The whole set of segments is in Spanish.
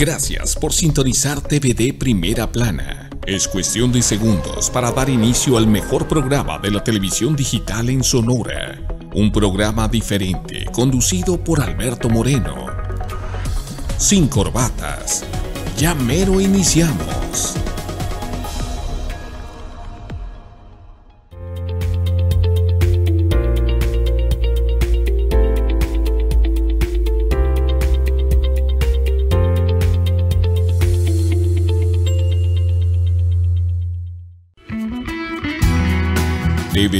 Gracias por sintonizar TVD Primera Plana. Es cuestión de segundos para dar inicio al mejor programa de la televisión digital en Sonora. Un programa diferente, conducido por Alberto Moreno. Sin corbatas. Ya mero iniciamos.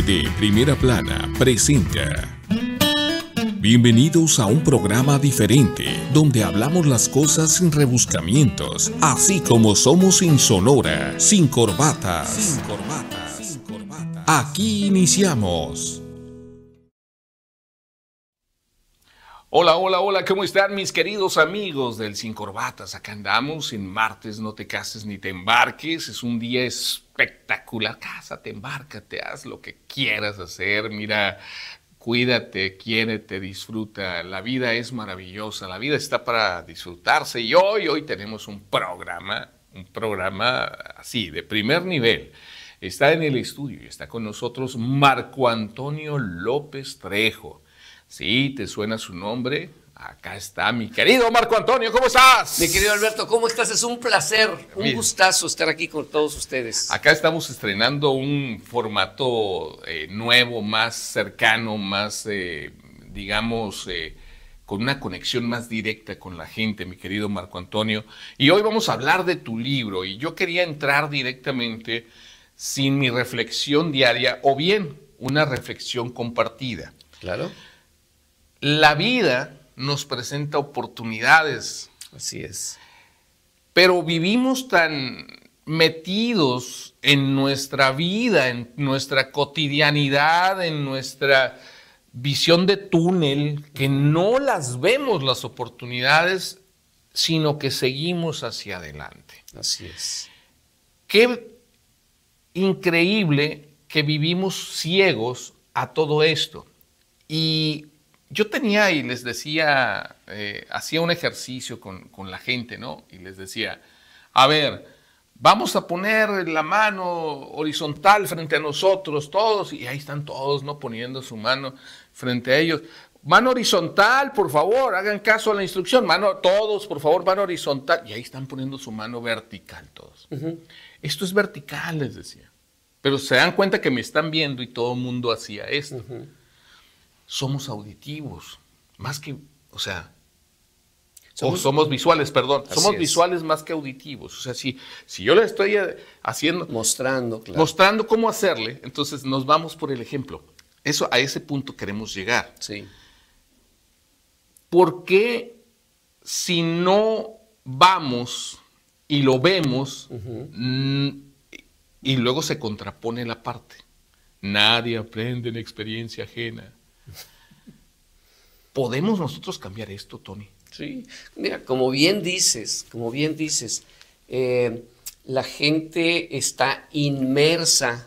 de Primera Plana presenta. Bienvenidos a un programa diferente, donde hablamos las cosas sin rebuscamientos, así como somos en Sonora, sin corbatas. Sin corbatas. Aquí iniciamos. Hola, hola, hola, ¿cómo están mis queridos amigos del Sin Corbatas? Acá andamos en martes, no te cases ni te embarques, es un día espectacular, cásate, embárcate, haz lo que quieras hacer, mira, cuídate, te disfruta, la vida es maravillosa, la vida está para disfrutarse y hoy, hoy tenemos un programa, un programa así, de primer nivel. Está en el estudio y está con nosotros Marco Antonio López Trejo Sí, te suena su nombre. Acá está mi querido Marco Antonio, ¿cómo estás? Mi querido Alberto, ¿cómo estás? Es un placer, un gustazo estar aquí con todos ustedes. Acá estamos estrenando un formato eh, nuevo, más cercano, más, eh, digamos, eh, con una conexión más directa con la gente, mi querido Marco Antonio. Y hoy vamos a hablar de tu libro y yo quería entrar directamente sin mi reflexión diaria o bien una reflexión compartida. Claro. La vida nos presenta oportunidades. Así es. Pero vivimos tan metidos en nuestra vida, en nuestra cotidianidad, en nuestra visión de túnel, que no las vemos las oportunidades, sino que seguimos hacia adelante. Así es. Qué increíble que vivimos ciegos a todo esto. Y yo tenía y les decía, eh, hacía un ejercicio con, la gente, ¿no? Y les decía, a ver, vamos a poner la mano horizontal frente a nosotros, todos, y ahí están todos, ¿no? Poniendo su mano frente a ellos. Mano horizontal, por favor, hagan caso a la instrucción. Mano, todos, por favor, mano horizontal. Y ahí están poniendo su mano vertical todos. Esto es vertical, les decía. Pero se dan cuenta que me están viendo y todo el mundo hacía esto somos auditivos, más que, o sea, somos, visuales, perdón, somos visuales más que auditivos. O sea, si, si yo le estoy eh, haciendo... Mostrando, claro. Mostrando cómo hacerle, entonces nos vamos por el ejemplo. Eso, a ese punto queremos llegar. Sí. porque si no vamos y lo vemos mm, y luego se contrapone la parte? Nadie aprende en experiencia ajena. ¿Podemos nosotros cambiar esto, Tony? Sí, mira, como bien dices, como bien dices, eh, la gente está inmersa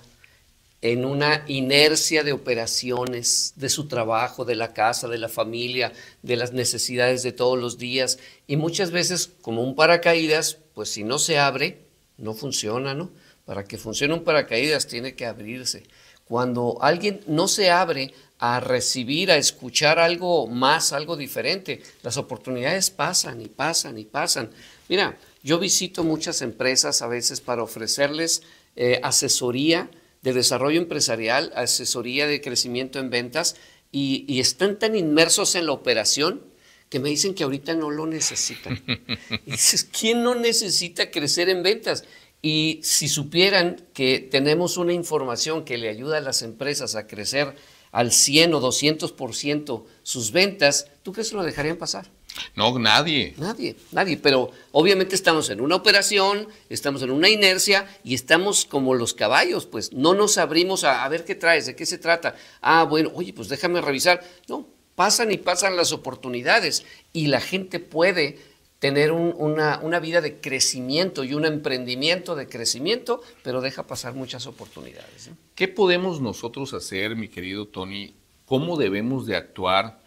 en una inercia de operaciones, de su trabajo, de la casa, de la familia, de las necesidades de todos los días. Y muchas veces, como un paracaídas, pues si no se abre, no funciona, ¿no? Para que funcione un paracaídas tiene que abrirse. Cuando alguien no se abre a recibir, a escuchar algo más, algo diferente. Las oportunidades pasan y pasan y pasan. Mira, yo visito muchas empresas a veces para ofrecerles eh, asesoría de desarrollo empresarial, asesoría de crecimiento en ventas, y, están tan inmersos en la operación que me dicen que ahorita no lo necesitan. dices, ¿quién no necesita crecer en ventas? Y si supieran que tenemos una información que le ayuda a las empresas a crecer al 100 o 200% sus ventas, ¿tú qué se lo dejarían pasar? No, nadie. Nadie, nadie. Pero obviamente estamos en una operación, estamos en una inercia y estamos como los caballos, pues no nos abrimos a, a, ver qué traes, de qué se trata. Ah, bueno, oye, pues déjame revisar. No, pasan y pasan las oportunidades y la gente puede tener una, vida de crecimiento y un emprendimiento de crecimiento, pero deja pasar muchas oportunidades. ¿Qué podemos nosotros hacer, mi querido Tony? ¿Cómo debemos de actuar?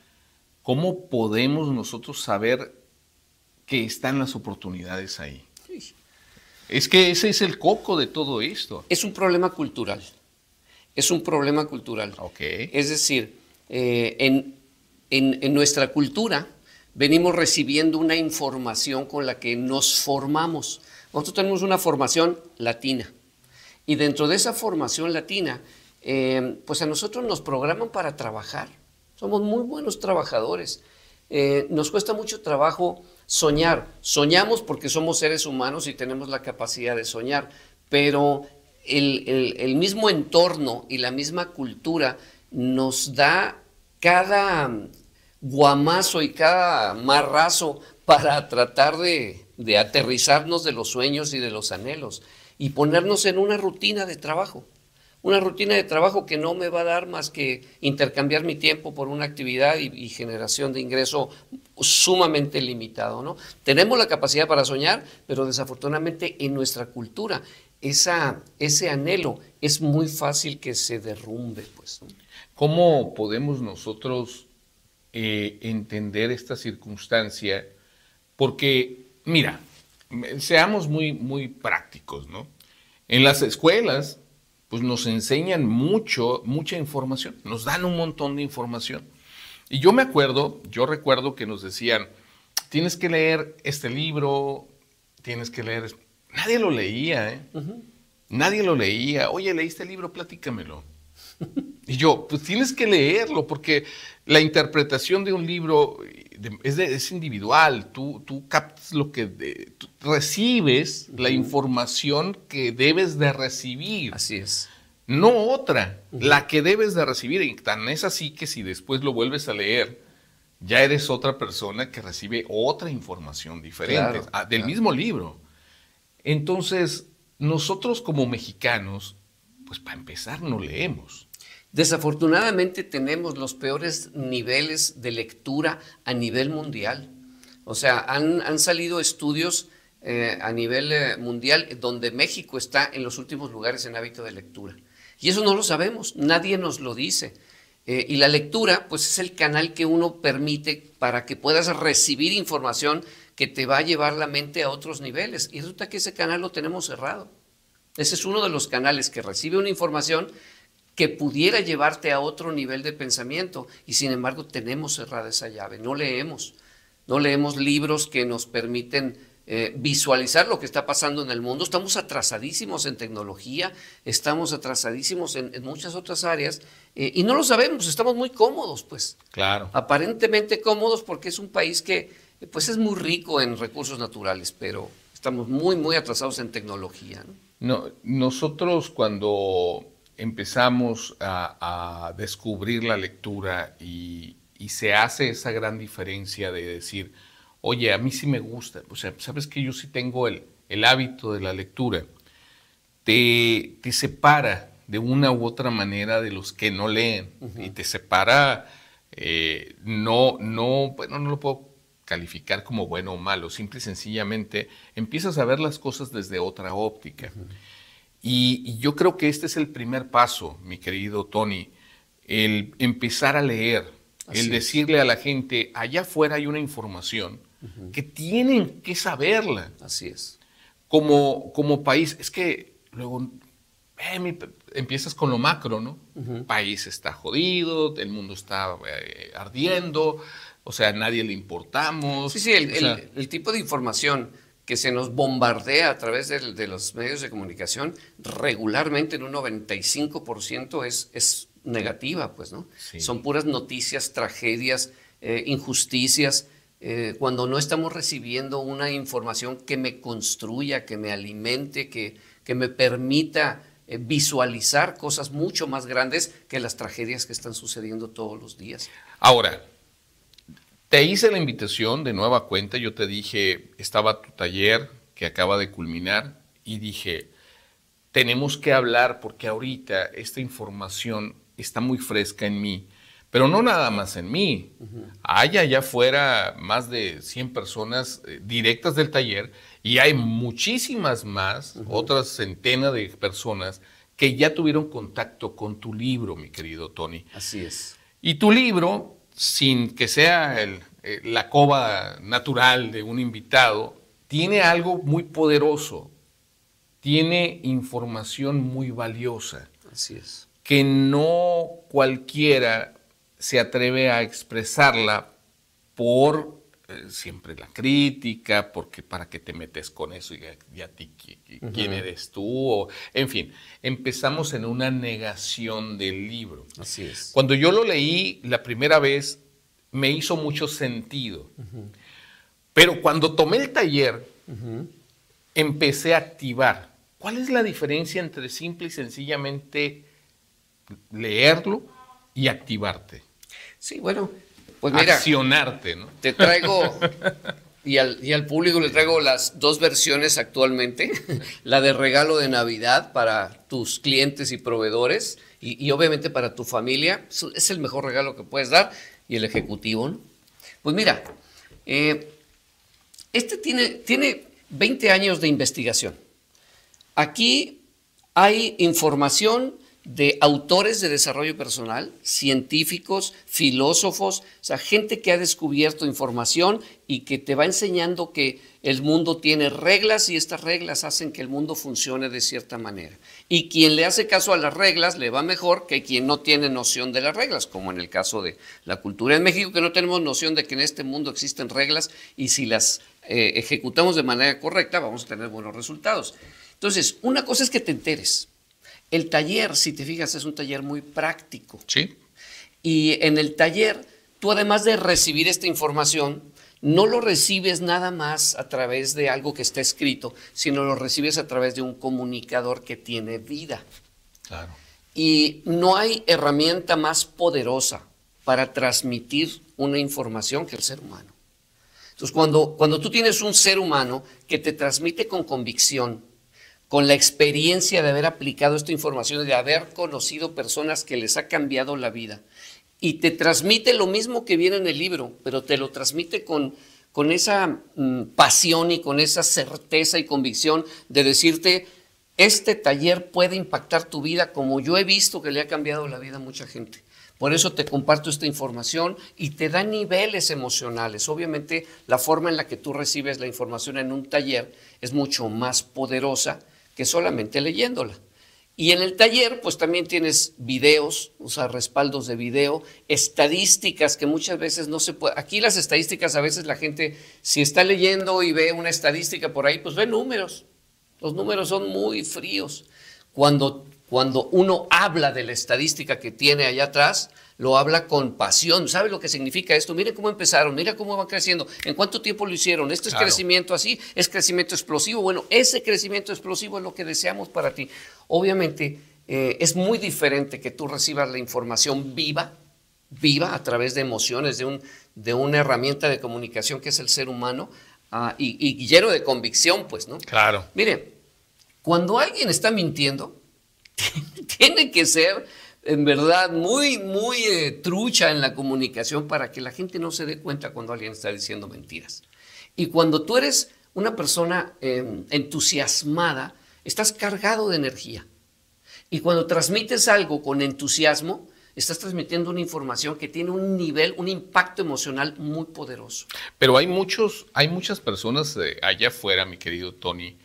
¿Cómo podemos nosotros saber que están las oportunidades ahí? Es que ese es el coco de todo esto. Es un problema cultural. Es un problema cultural. Okay. Es decir, eh, en, en, en nuestra cultura, venimos recibiendo una información con la que nos formamos. Nosotros tenemos una formación latina y dentro de esa formación latina, eh, pues a nosotros nos programan para trabajar. Somos muy buenos trabajadores. Eh, nos cuesta mucho trabajo soñar. Soñamos porque somos seres humanos y tenemos la capacidad de soñar, pero el mismo entorno y la misma cultura nos da cada guamazo y cada marrazo para tratar de, aterrizarnos de los sueños y de los anhelos y ponernos en una rutina de trabajo. Una rutina de trabajo que no me va a dar más que intercambiar mi tiempo por una actividad y, generación de ingreso sumamente limitado. ¿no? Tenemos la capacidad para soñar, pero desafortunadamente en nuestra cultura ese anhelo es muy fácil que se derrumbe. Pues, ¿Cómo podemos nosotros eh, entender esta circunstancia, porque, mira, seamos muy, muy prácticos, ¿no? En las escuelas, pues nos enseñan mucho, mucha información, nos dan un montón de información. Y yo me acuerdo, yo recuerdo que nos decían, tienes que leer este libro, tienes que leer... Este". Nadie lo leía, ¿eh? Nadie lo leía. Oye, ¿leíste el libro? Platícamelo. Y yo, pues tienes que leerlo, porque la interpretación de un libro es, individual. Tú, tú captas lo que tú recibes, la información que debes de recibir. Así es. No otra, la que debes de recibir. Y tan es así que si después lo vuelves a leer, ya eres otra persona que recibe otra información diferente ah, del mismo libro. Entonces, nosotros como mexicanos, pues para empezar no leemos. Desafortunadamente tenemos los peores niveles de lectura a nivel mundial. O sea, han, salido estudios eh, a nivel eh, mundial donde México está en los últimos lugares en hábito de lectura. Y eso no lo sabemos, nadie nos lo dice. Eh, y la lectura, pues es el canal que uno permite para que puedas recibir información que te va a llevar la mente a otros niveles. Y resulta que ese canal lo tenemos cerrado. Ese es uno de los canales que recibe una información que pudiera llevarte a otro nivel de pensamiento. Y sin embargo tenemos cerrada esa llave, no leemos, no leemos libros que nos permiten eh, visualizar lo que está pasando en el mundo. Estamos atrasadísimos en tecnología, estamos atrasadísimos en, muchas otras áreas eh, y no lo sabemos, estamos muy cómodos, pues. Claro. Aparentemente cómodos porque es un país que pues es muy rico en recursos naturales, pero estamos muy, muy atrasados en tecnología. no nosotros cuando empezamos a, descubrir la lectura y, se hace esa gran diferencia de decir, oye, a mí sí me gusta, o sea, sabes que yo sí tengo el, el hábito de la lectura, te, te, separa de una u otra manera de los que no leen y te separa, eh, no, no, no lo puedo calificar como bueno o malo, simple y sencillamente empiezas a ver las cosas desde otra óptica. Y, yo creo que este es el primer paso, mi querido Tony, el empezar a leer, el decirle a la gente, allá afuera hay una información que tienen que saberla. Así es. Como, como país, es que luego eh, empiezas con lo macro, ¿no? país está jodido, el mundo está eh, ardiendo, o sea, a nadie le importamos. Sí, sí, el, tipo de información que se nos bombardea a través de, los medios de comunicación regularmente en un 95% es, es negativa, pues, ¿no? Son puras noticias, tragedias, eh, injusticias. Eh, cuando no estamos recibiendo una información que me construya, que me alimente, que, que me permita eh, visualizar cosas mucho más grandes que las tragedias que están sucediendo todos los días. Ahora, te hice la invitación de nueva cuenta, yo te dije, estaba tu taller que acaba de culminar y dije, tenemos que hablar porque ahorita esta información está muy fresca en mí, pero no nada más en mí. Hay allá afuera más de 100 personas eh, directas del taller y hay muchísimas más, otras centenas de personas que ya tuvieron contacto con tu libro, mi querido Tony. Así es. Y tu libro sin que sea eh, la coba natural de un invitado, tiene algo muy poderoso, tiene información muy valiosa. Así es. Que no cualquiera se atreve a expresarla por eh, siempre la crítica, porque para qué te metes con eso y, a ti quién eres tú, o, en fin, empezamos en una negación del libro. Así es. Cuando yo lo leí la primera vez, me hizo mucho sentido, pero cuando tomé el taller, empecé a activar. ¿Cuál es la diferencia entre simple y sencillamente leerlo y activarte? Sí, bueno, pues mira, Te traigo, y al, público le traigo las dos versiones actualmente, la de regalo de Navidad para tus clientes y proveedores, y, obviamente para tu familia, es el mejor regalo que puedes dar, y el ejecutivo, ¿no? Pues mira, eh, este tiene, tiene 20 años de investigación. Aquí hay información de autores de desarrollo personal, científicos, filósofos, o sea, gente que ha descubierto información y que te va enseñando que el mundo tiene reglas y estas reglas hacen que el mundo funcione de cierta manera. Y quien le hace caso a las reglas le va mejor que quien no tiene noción de las reglas, como en el caso de la cultura en México, que no tenemos noción de que en este mundo existen reglas y si las eh, ejecutamos de manera correcta vamos a tener buenos resultados. Entonces, una cosa es que te enteres el taller, si te fijas, es un taller muy práctico. Sí. Y en el taller, tú además de recibir esta información, no lo recibes nada más a través de algo que está escrito, sino lo recibes a través de un comunicador que tiene vida. Claro. Y no hay herramienta más poderosa para transmitir una información que el ser humano. Entonces, cuando, cuando tú tienes un ser humano que te transmite con convicción, con la experiencia de haber aplicado esta información, de haber conocido personas que les ha cambiado la vida. Y te transmite lo mismo que viene en el libro, pero te lo transmite con, con esa mm, pasión y con esa certeza y convicción de decirte, este taller puede impactar tu vida como yo he visto que le ha cambiado la vida a mucha gente. Por eso te comparto esta información y te da niveles emocionales. Obviamente la forma en la que tú recibes la información en un taller es mucho más poderosa que solamente leyéndola. Y en el taller, pues también tienes videos, o sea, respaldos de video, estadísticas que muchas veces no se puede. Aquí las estadísticas, a veces la gente, si está leyendo y ve una estadística por ahí, pues ve números. Los números son muy fríos. Cuando cuando uno habla de la estadística que tiene allá atrás, lo habla con pasión. ¿Sabe lo que significa esto? Mire cómo empezaron, mira cómo van creciendo, en cuánto tiempo lo hicieron. Esto es crecimiento así, es crecimiento explosivo. Bueno, ese crecimiento explosivo es lo que deseamos para ti. Obviamente, eh, es muy diferente que tú recibas la información viva, viva a través de emociones, de, un, de una herramienta de comunicación que es el ser humano ah, y, y lleno de convicción, pues, ¿no? Claro. Mire, cuando alguien está mintiendo, tiene que ser en verdad muy, muy eh, trucha en la comunicación para que la gente no se dé cuenta cuando alguien está diciendo mentiras. Y cuando tú eres una persona em, entusiasmada, estás cargado de energía. Y cuando transmites algo con entusiasmo, estás transmitiendo una información que tiene un nivel, un impacto emocional muy poderoso. Pero hay, muchos, hay muchas personas eh, allá afuera, mi querido Tony,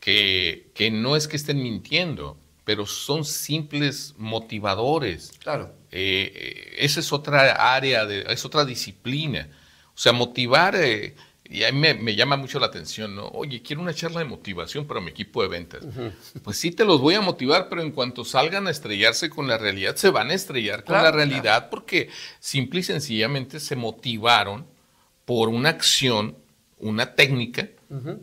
que, que no es que estén mintiendo, pero son simples motivadores. Claro. Eh, eh, esa es otra área, de, es otra disciplina. O sea, motivar, eh, y a mí me, llama mucho la atención, ¿no? Oye, quiero una charla de motivación para mi equipo de ventas. Pues sí, te los voy a motivar, pero en cuanto salgan a estrellarse con la realidad, se van a estrellar con la realidad porque simple y sencillamente se motivaron por una acción, una técnica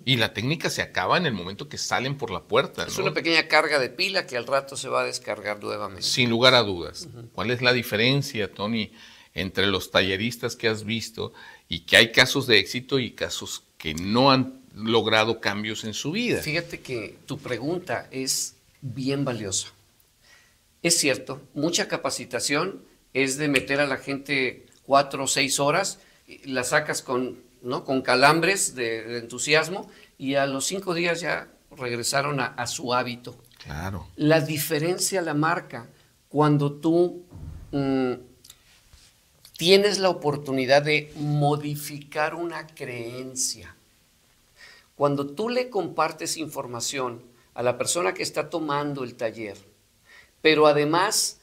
y la técnica se acaba en el momento que salen por la puerta. Es una pequeña carga de pila que al rato se va a descargar nuevamente. Sin lugar a dudas. ¿Cuál es la diferencia, Tony, entre los talleristas que has visto y que hay casos de éxito y casos que no han logrado cambios en su vida? Fíjate que tu pregunta es bien valiosa. Es cierto, mucha capacitación es de meter a la gente cuatro o seis horas, la sacas con con calambres de, entusiasmo y a los cinco días ya regresaron a, su hábito. Claro. La diferencia la marca cuando tú mm, tienes la oportunidad de modificar una creencia. Cuando tú le compartes información a la persona que está tomando el taller, pero además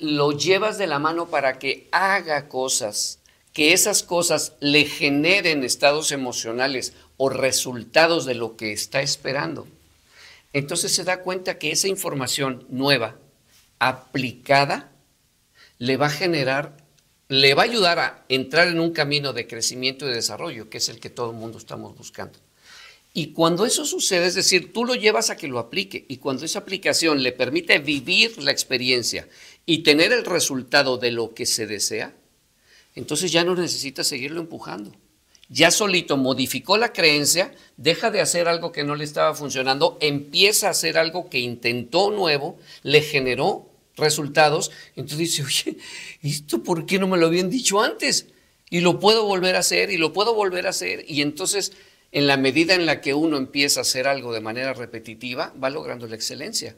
lo llevas de la mano para que haga cosas que esas cosas le generen estados emocionales o resultados de lo que está esperando, entonces se da cuenta que esa información nueva, aplicada, le va a generar, le va a ayudar a entrar en un camino de crecimiento y desarrollo, que es el que todo el mundo estamos buscando. Y cuando eso sucede, es decir, tú lo llevas a que lo aplique y cuando esa aplicación le permite vivir la experiencia y tener el resultado de lo que se desea, entonces ya no necesita seguirlo empujando. Ya solito modificó la creencia, deja de hacer algo que no le estaba funcionando, empieza a hacer algo que intentó nuevo, le generó resultados, entonces dice, oye, ¿esto por qué no me lo habían dicho antes? Y lo puedo volver a hacer y lo puedo volver a hacer. Y entonces, en la medida en la que uno empieza a hacer algo de manera repetitiva, va logrando la excelencia.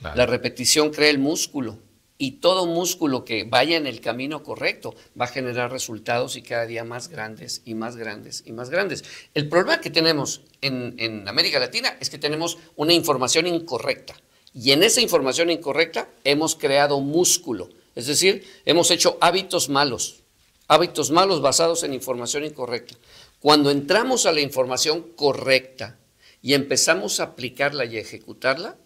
La repetición crea el músculo y todo músculo que vaya en el camino correcto va a generar resultados y cada día más grandes y más grandes y más grandes. El problema que tenemos en, América Latina es que tenemos una información incorrecta y en esa información incorrecta hemos creado músculo, es decir, hemos hecho hábitos malos, hábitos malos basados en información incorrecta. Cuando entramos a la información correcta y empezamos a aplicarla y a ejecutarla,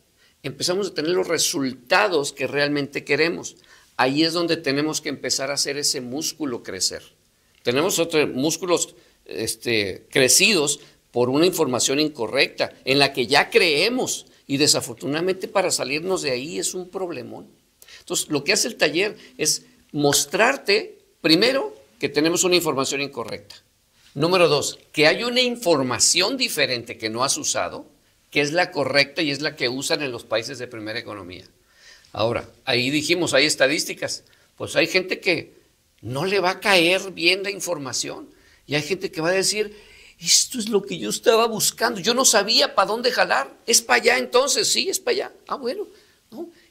empezamos a tener los resultados que realmente queremos. Ahí es donde tenemos que empezar a hacer ese músculo crecer. Tenemos otros músculos este, crecidos por una información incorrecta, en la que ya creemos y desafortunadamente para salirnos de ahí es un problemón. Entonces, lo que hace el taller es mostrarte, primero, que tenemos una información incorrecta. Número dos, que hay una información diferente que no has usado que es la correcta y es la que usan en los países de primera economía. Ahora, ahí dijimos, hay estadísticas, pues hay gente que no le va a caer bien la información y hay gente que va a decir, esto es lo que yo estaba buscando, yo no sabía para dónde jalar, es para allá entonces, sí, es para allá, ah, bueno,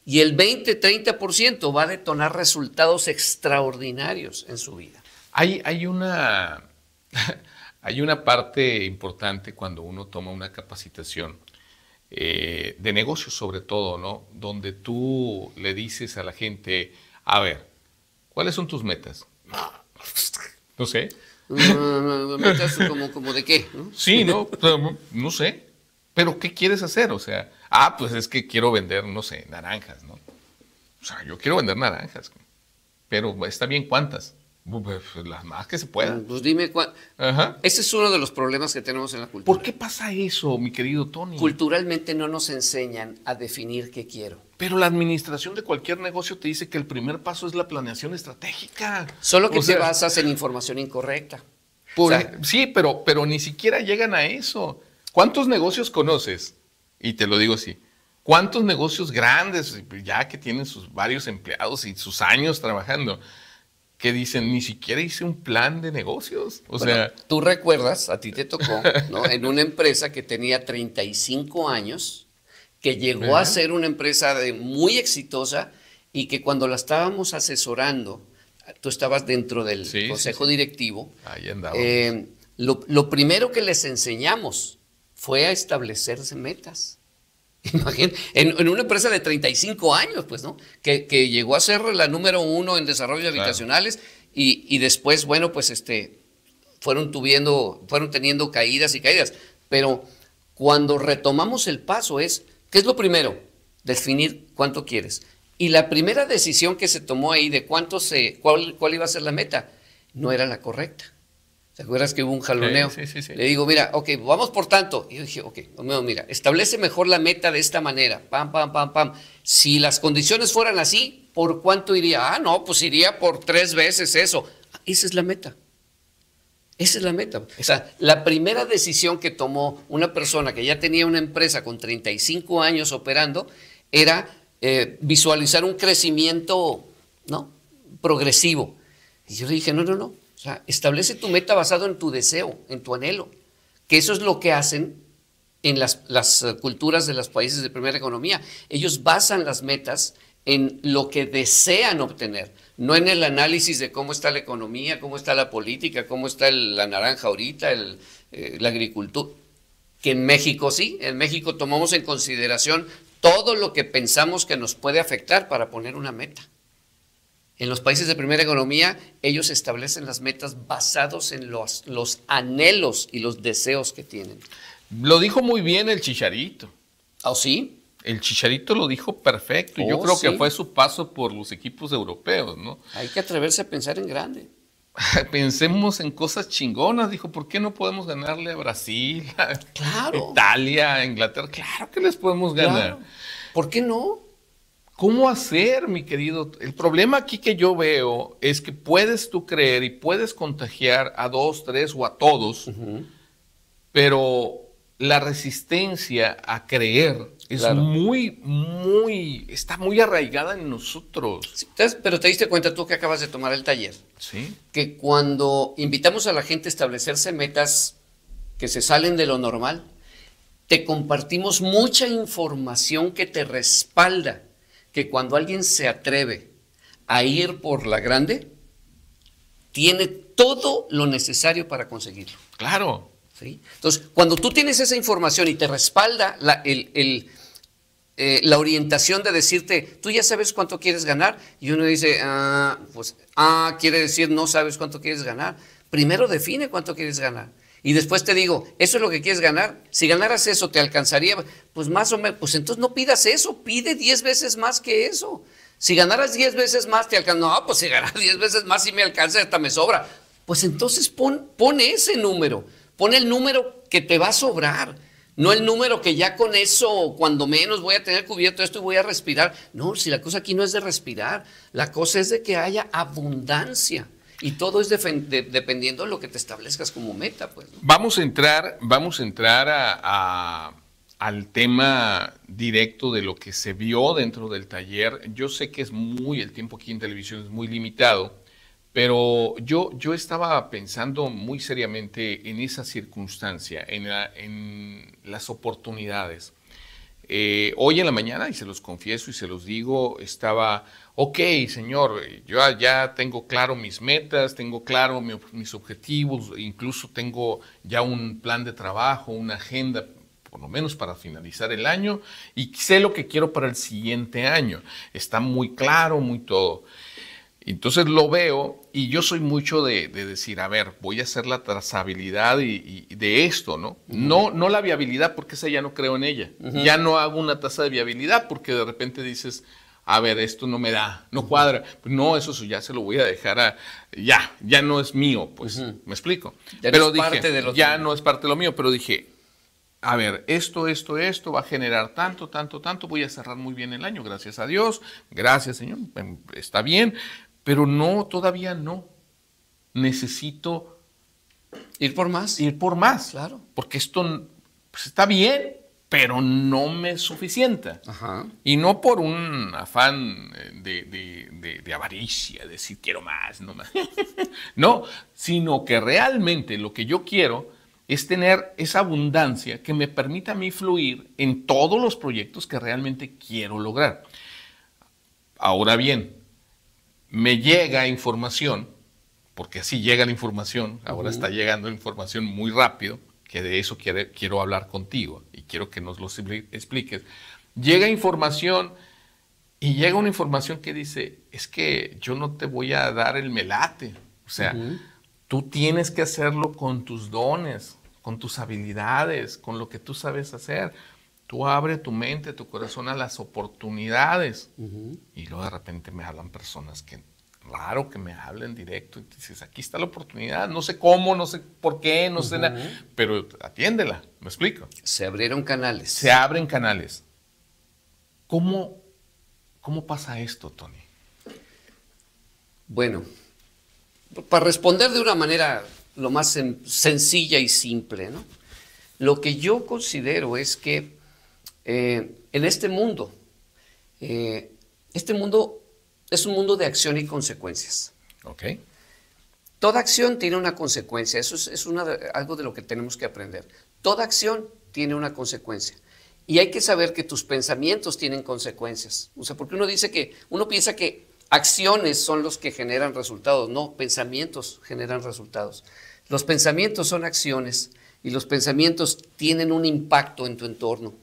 Y el 20-30% va a detonar resultados extraordinarios en su vida. hay, una, hay una parte importante cuando uno toma una capacitación eh, de negocios sobre todo, ¿no? Donde tú le dices a la gente, a ver, ¿cuáles son tus metas? No sé. Mm, mm, ¿Metas como, como de qué? Sí, no, no sé. Pero ¿qué quieres hacer? O sea, ah, pues es que quiero vender, no sé, naranjas, ¿no? O sea, yo quiero vender naranjas, pero está bien cuántas. Pues, pues, pues, las más que se puedan. Mm, pues dime cuál. Ese es uno de los problemas que tenemos en la cultura. ¿Por qué pasa eso, mi querido Tony? Culturalmente no nos enseñan a definir qué quiero. Pero la administración de cualquier negocio te dice que el primer paso es la planeación estratégica. Solo que te basas en información incorrecta. E-, sí, pero, pero ni siquiera llegan a eso. ¿Cuántos negocios conoces? Y te lo digo así. ¿Cuántos negocios grandes, ya que tienen sus varios empleados y sus años trabajando? que dicen, ni siquiera hice un plan de negocios. O sea, tú recuerdas, a ti te tocó, En una empresa que tenía 35 años, que llegó a ser una empresa muy exitosa y que cuando la estábamos asesorando, tú estabas dentro del consejo directivo. Eh, lo primero que les enseñamos fue a establecerse metas. Imagínate, en, una empresa de 35 años, pues, ¿no? Que, llegó a ser la número uno en desarrollo habitacionales y, y, después, bueno, pues este, fueron, tuviendo, fueron teniendo caídas y caídas. Pero cuando retomamos el paso es, ¿qué es lo primero? Definir cuánto quieres. Y la primera decisión que se tomó ahí de cuánto se, cuál, cuál iba a ser la meta, no era la correcta. ¿Te acuerdas que hubo un jaloneo? Le digo, mira, ok, vamos por tanto. Y yo dije, ok, mira, establece mejor la meta de esta manera. Pam, pam, pam, pam. Si las condiciones fueran así, ¿por cuánto iría? Ah, no, pues iría por tres veces eso. Esa es la meta. Esa es la meta. O sea, la primera decisión que tomó una persona que ya tenía una empresa con 35 años operando era eh, visualizar un crecimiento, ¿no? Progresivo. Y yo le dije, no, no, no, o sea, establece tu meta basado en tu deseo, en tu anhelo, que eso es lo que hacen en las, eh, culturas de los países de primera economía. Ellos basan las metas en lo que desean obtener, no en el análisis de cómo está la economía, cómo está la política, cómo está la naranja ahorita, eh, la agricultura. Que en México sí, en México tomamos en consideración todo lo que pensamos que nos puede afectar para poner una meta. En los países de primera economía, ellos establecen las metas basados en los, anhelos y los deseos que tienen. Lo dijo muy bien el Chicharito. ¿Ah, sí? El Chicharito lo dijo perfecto. Yo oh, creo que fue su paso por los equipos europeos, ¿no? Hay que atreverse a pensar en grande. Pensemos en cosas chingonas, dijo, ¿por qué no podemos ganarle a Brasil, Italia, Inglaterra? Claro que les podemos ganar. ¿Por qué no? ¿Cómo hacer, mi querido? El problema aquí que yo veo es que puedes tú creer y puedes contagiar a dos, tres o a todos, pero la resistencia a creer es muy, muy, está muy arraigada en nosotros. pero te diste cuenta tú que acabas de tomar el taller. Sí. Que cuando invitamos a la gente a establecerse metas que se salen de lo normal, te compartimos mucha información que te respalda que cuando alguien se atreve a ir por la grande, tiene todo lo necesario para conseguirlo. Claro. ¿Sí? Entonces, cuando tú tienes esa información y te respalda la, eh, la, orientación de decirte, tú ya sabes cuánto quieres ganar, y uno dice, ah, pues, ah, quiere decir no sabes cuánto quieres ganar. Primero define cuánto quieres ganar. Y después te digo, ¿eso es lo que quieres ganar? Si ganaras eso, ¿te alcanzaría? Pues más o menos, pues entonces no pidas eso, pide 10 veces más que eso. Si ganaras 10 veces más, te alcanzaría? No, pues si ganas 10 veces más, y me alcanza, hasta me sobra. Pues entonces pone pon ese número, pon el número que te va a sobrar. No el número que ya con eso, cuando menos voy a tener cubierto esto y voy a respirar. No, si la cosa aquí no es de respirar, la cosa es de que haya abundancia. Y todo es dependiendo de lo que te establezcas como meta, pues. Vamos a entrar, vamos a entrar al tema directo de lo que se vio dentro del taller. Yo sé que es muy, el tiempo aquí en televisión es muy limitado, pero yo, yo estaba pensando muy seriamente en esa circunstancia, en, las oportunidades. Eh, hoy en la mañana, y se los confieso y se los digo, estaba ok, señor, eh, yo ya tengo claro mis metas, tengo claro mis objetivos, incluso tengo ya un plan de trabajo, una agenda por lo menos para finalizar el año, y sé lo que quiero para el siguiente año. Está muy claro, muy todo. Entonces lo veo y yo soy mucho de, decir, a ver, voy a hacer la trazabilidad de esto, ¿no? No no la viabilidad porque esa ya no creo en ella. Ya no hago una tasa de viabilidad porque de repente dices, a ver, esto no me da, no cuadra. Pues no, eso ya se lo voy a dejar a, ya, ya no es mío, pues, me explico. pero dije, de lo ya no es parte lo mío, pero dije, a ver, esto, esto, esto va a generar tanto, tanto, tanto, voy a cerrar muy bien el año, gracias a Dios, gracias Señor, em, está bien, pero no, todavía no. Necesito... Ir por más. Ir por más, claro. Porque esto pues, está bien, pero no me es suficiente. Y no por un afán eh, de, de, de, de decir quiero más, no más. no, sino que realmente lo que yo quiero es tener esa abundancia que me permita a mí fluir en todos los proyectos que realmente quiero lograr. Ahora bien, me llega información, porque así llega la información, ahora está llegando información muy rápido, que de eso quiero hablar contigo y quiero que nos lo expliques. Llega información y llega una información que dice, es que yo no te voy a dar el melate. O sea, tú tienes que hacerlo con tus dones, con tus habilidades, con lo que tú sabes hacer. Tú abre tu mente, tu corazón a las oportunidades. Y luego de repente me hablan personas que raro que me hablen directo y dices, aquí está la oportunidad, no sé cómo, no sé por qué, no sé nada, pero atiéndela, me explico. Se abrieron canales. Se abren canales. ¿Cómo, cómo pasa esto, Tony? Bueno, para responder de una manera lo más sencilla y simple, ¿no? Lo que yo considero es que eh, en este mundo, eh, este mundo es un mundo de acción y consecuencias. Ok. Toda acción tiene una consecuencia, eso es, algo de lo que tenemos que aprender. Toda acción tiene una consecuencia. Y hay que saber que tus pensamientos tienen consecuencias. O porque uno dice que, uno piensa que acciones son los que generan resultados. No, pensamientos generan resultados. Los pensamientos son acciones y los pensamientos tienen un impacto en tu entorno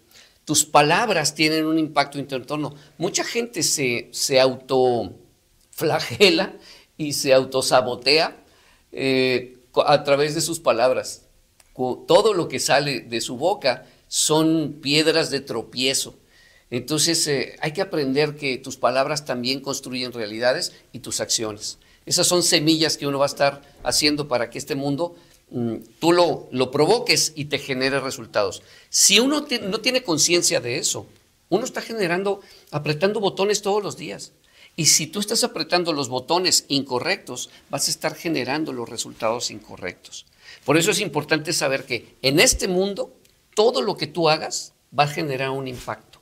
tus palabras tienen un impacto en entorno. Mucha gente se, autoflagela y se autosabotea eh, a través de sus palabras. Todo lo que sale de su boca son piedras de tropiezo. Entonces eh, hay que aprender que tus palabras también construyen realidades y tus acciones. Esas son semillas que uno va a estar haciendo para que este mundo Mm, tú lo, provoques y te genere resultados. Si uno no tiene conciencia de eso, uno está generando, apretando botones todos los días. Y si tú estás apretando los botones incorrectos, vas a estar generando los resultados incorrectos. Por eso es importante saber que en este mundo, todo lo que tú hagas va a generar un impacto.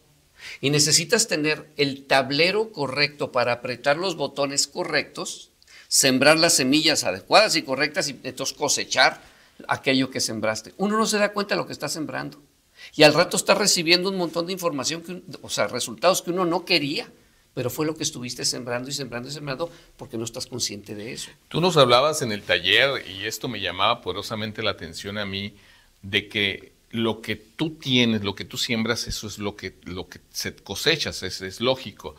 Y necesitas tener el tablero correcto para apretar los botones correctos sembrar las semillas adecuadas y correctas y entonces cosechar aquello que sembraste. Uno no se da cuenta de lo que está sembrando. Y al rato está recibiendo un montón de información, que, o sea, resultados que uno no quería, pero fue lo que estuviste sembrando y sembrando y sembrando porque no estás consciente de eso. Tú nos hablabas en el taller, y esto me llamaba poderosamente la atención a mí, de que lo que tú tienes, lo que tú siembras, eso es lo que, lo que se cosechas, es lógico.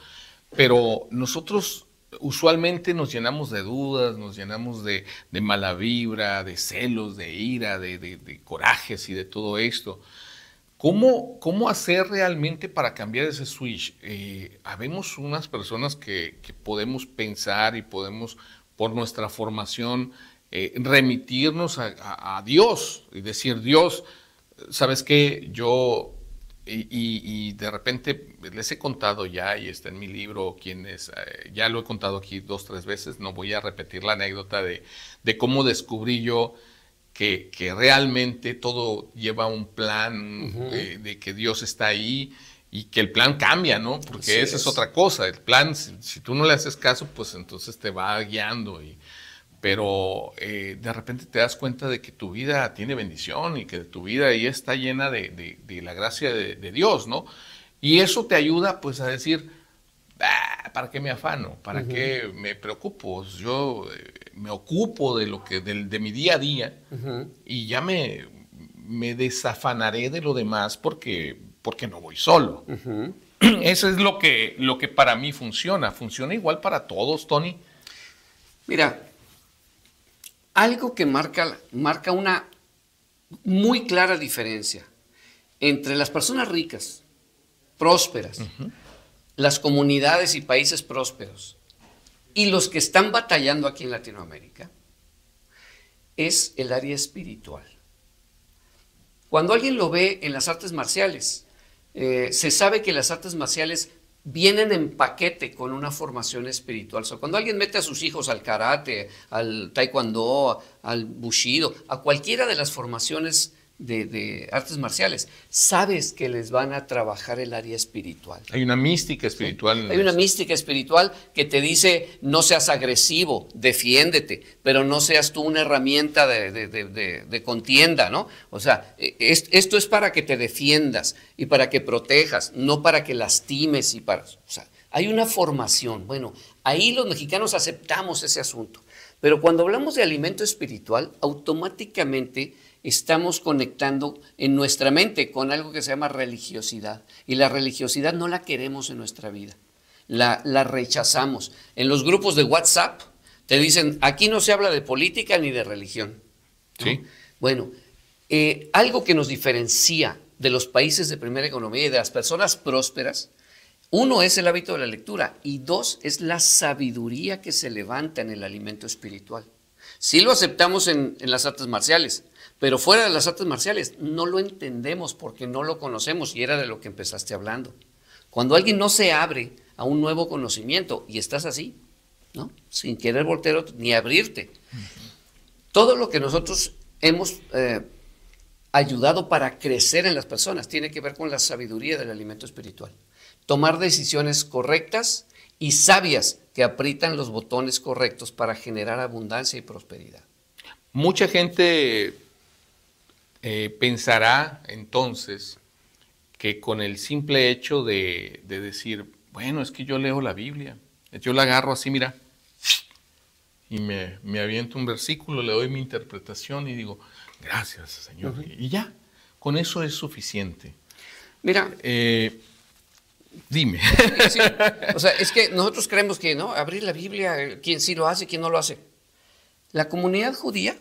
Pero nosotros usualmente nos llenamos de dudas, nos llenamos de, mala vibra, de celos, de ira, de, corajes y de todo esto. ¿Cómo, ¿Cómo hacer realmente para cambiar ese switch? Eh, habemos unas personas que, podemos pensar y podemos, por nuestra formación, eh, remitirnos a, a Dios y decir, Dios, ¿sabes qué? Yo y, de repente les he contado ya, y está en mi libro, quienes eh, ya lo he contado aquí dos, tres veces, no voy a repetir la anécdota de, cómo descubrí yo que, realmente todo lleva un plan, eh, de, que Dios está ahí y que el plan cambia, ¿no? Porque eso esa es. otra cosa, el plan, si, si, tú no le haces caso, pues entonces te va guiando y, pero eh, de repente te das cuenta de que tu vida tiene bendición y que tu vida ahí está llena de, la gracia de, Dios, ¿no? Y eso te ayuda pues a decir, ah, ¿para qué me afano? ¿Para qué me preocupo? Pues, yo eh, me ocupo de lo que de, mi día a día y ya me, me desafanaré de lo demás porque, porque no voy solo. Eso es lo que, lo que para mí funciona. Funciona igual para todos, Tony. Mira, algo que marca, marca una muy clara diferencia entre las personas ricas, prósperas, las comunidades y países prósperos y los que están batallando aquí en Latinoamérica, es el área espiritual. Cuando alguien lo ve en las artes marciales, eh, se sabe que las artes marciales vienen en paquete con una formación espiritual. cuando alguien mete a sus hijos al karate, al taekwondo, al bushido, a cualquiera de las formaciones de, artes marciales, sabes que les van a trabajar el área espiritual. Hay una mística espiritual. Hay una mística espiritual que te dice no seas agresivo, defiéndete, pero no seas tú una herramienta de, contienda, ¿no? O sea, e, esto es para que te defiendas y para que protejas, no para que lastimes y para... O sea, hay una formación. Bueno, ahí los mexicanos aceptamos ese asunto. Pero cuando hablamos de alimento espiritual, automáticamente estamos conectando en nuestra mente con algo que se llama religiosidad. Y la religiosidad no la queremos en nuestra vida, la, rechazamos. En los grupos de WhatsApp te dicen, aquí no se habla de política ni de religión. Sí. Bueno, eh, algo que nos diferencia de los países de primera economía y de las personas prósperas, uno es el hábito de la lectura y dos es la sabiduría que se levanta en el alimento espiritual. Si sí lo aceptamos en, en las artes marciales, pero fuera de las artes marciales, no lo entendemos porque no lo conocemos y era de lo que empezaste hablando. Cuando alguien no se abre a un nuevo conocimiento y estás así, ¿no? Sin querer voltear ni abrirte. Todo lo que nosotros hemos eh, ayudado para crecer en las personas tiene que ver con la sabiduría del alimento espiritual. Tomar decisiones correctas y sabias que aprietan los botones correctos para generar abundancia y prosperidad. Mucha gente eh, pensará entonces que con el simple hecho de, decir, bueno, es que yo leo la Biblia, yo la agarro así, mira, y me, aviento un versículo, le doy mi interpretación y digo, gracias Señor. Y ya, con eso es suficiente. Mira. Eh, dime. o sea, es que nosotros creemos que, ¿no? Abrir la Biblia, eh, quien sí lo hace, quien no lo hace. La comunidad judía